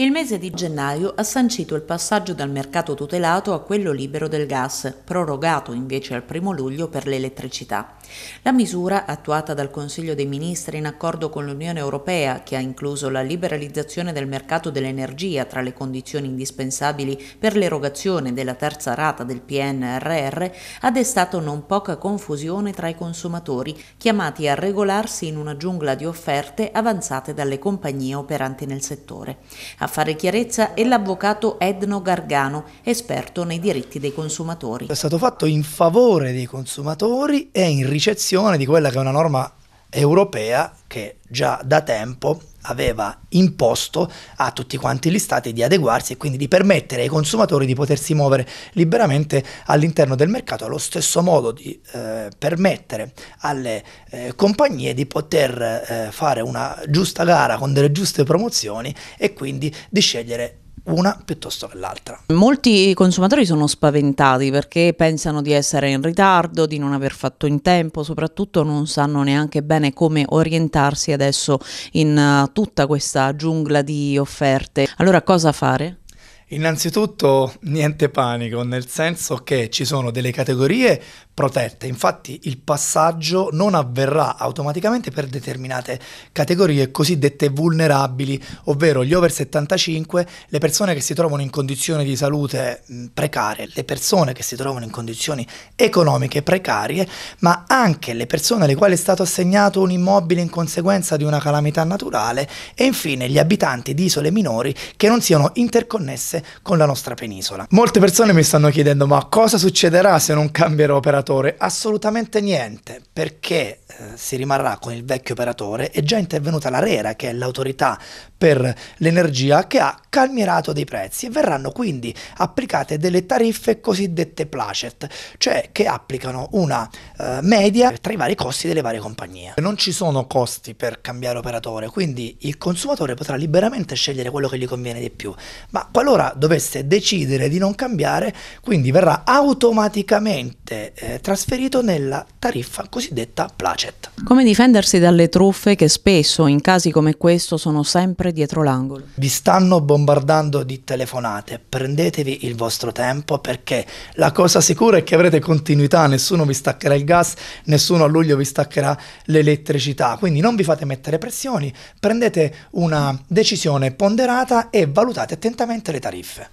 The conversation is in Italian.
Il mese di gennaio ha sancito il passaggio dal mercato tutelato a quello libero del gas, prorogato invece al 1 luglio per l'elettricità. La misura, attuata dal Consiglio dei Ministri in accordo con l'Unione Europea, che ha incluso la liberalizzazione del mercato dell'energia tra le condizioni indispensabili per l'erogazione della terza rata del PNRR, ha destato non poca confusione tra i consumatori, chiamati a regolarsi in una giungla di offerte avanzate dalle compagnie operanti nel settore. A fare chiarezza è l'avvocato Edno Gargano, esperto nei diritti dei consumatori. È stato fatto in favore dei consumatori e in ricezione di quella che è una norma europea che già da tempo aveva imposto a tutti quanti gli stati di adeguarsi e quindi di permettere ai consumatori di potersi muovere liberamente all'interno del mercato, allo stesso modo di eh, permettere alle eh, compagnie di poter eh, fare una giusta gara con delle giuste promozioni e quindi di scegliere una piuttosto che l'altra. Molti consumatori sono spaventati perché pensano di essere in ritardo, di non aver fatto in tempo, soprattutto non sanno neanche bene come orientarsi adesso in eh, tutta questa giungla di offerte. Allora cosa fare? Innanzitutto niente panico, nel senso che ci sono delle categorie protette. Infatti il passaggio non avverrà automaticamente per determinate categorie cosiddette vulnerabili, ovvero gli over 75, le persone che si trovano in condizioni di salute precarie, le persone che si trovano in condizioni economiche precarie, ma anche le persone alle quali è stato assegnato un immobile in conseguenza di una calamità naturale e infine gli abitanti di isole minori che non siano interconnesse con la nostra penisola. Molte persone mi stanno chiedendo ma cosa succederà se non cambierò operatore? operatore? Assolutamente niente, perché eh, si rimarrà con il vecchio operatore e già intervenuta l'ARERA, che è l'autorità per l'energia, che ha calmierato dei prezzi e verranno quindi applicate delle tariffe cosiddette placet, cioè che applicano una eh, media tra i vari costi delle varie compagnie. Non ci sono costi per cambiare operatore, quindi il consumatore potrà liberamente scegliere quello che gli conviene di più, ma qualora dovesse decidere di non cambiare, quindi verrà automaticamente eh, trasferito nella tariffa cosiddetta placet. Come difendersi dalle truffe che spesso in casi come questo sono sempre dietro l'angolo? Vi stanno bombardando di telefonate, prendetevi il vostro tempo perché la cosa sicura è che avrete continuità, nessuno vi staccherà il gas, nessuno a luglio vi staccherà l'elettricità, quindi non vi fate mettere pressioni, prendete una decisione ponderata e valutate attentamente le tariffe.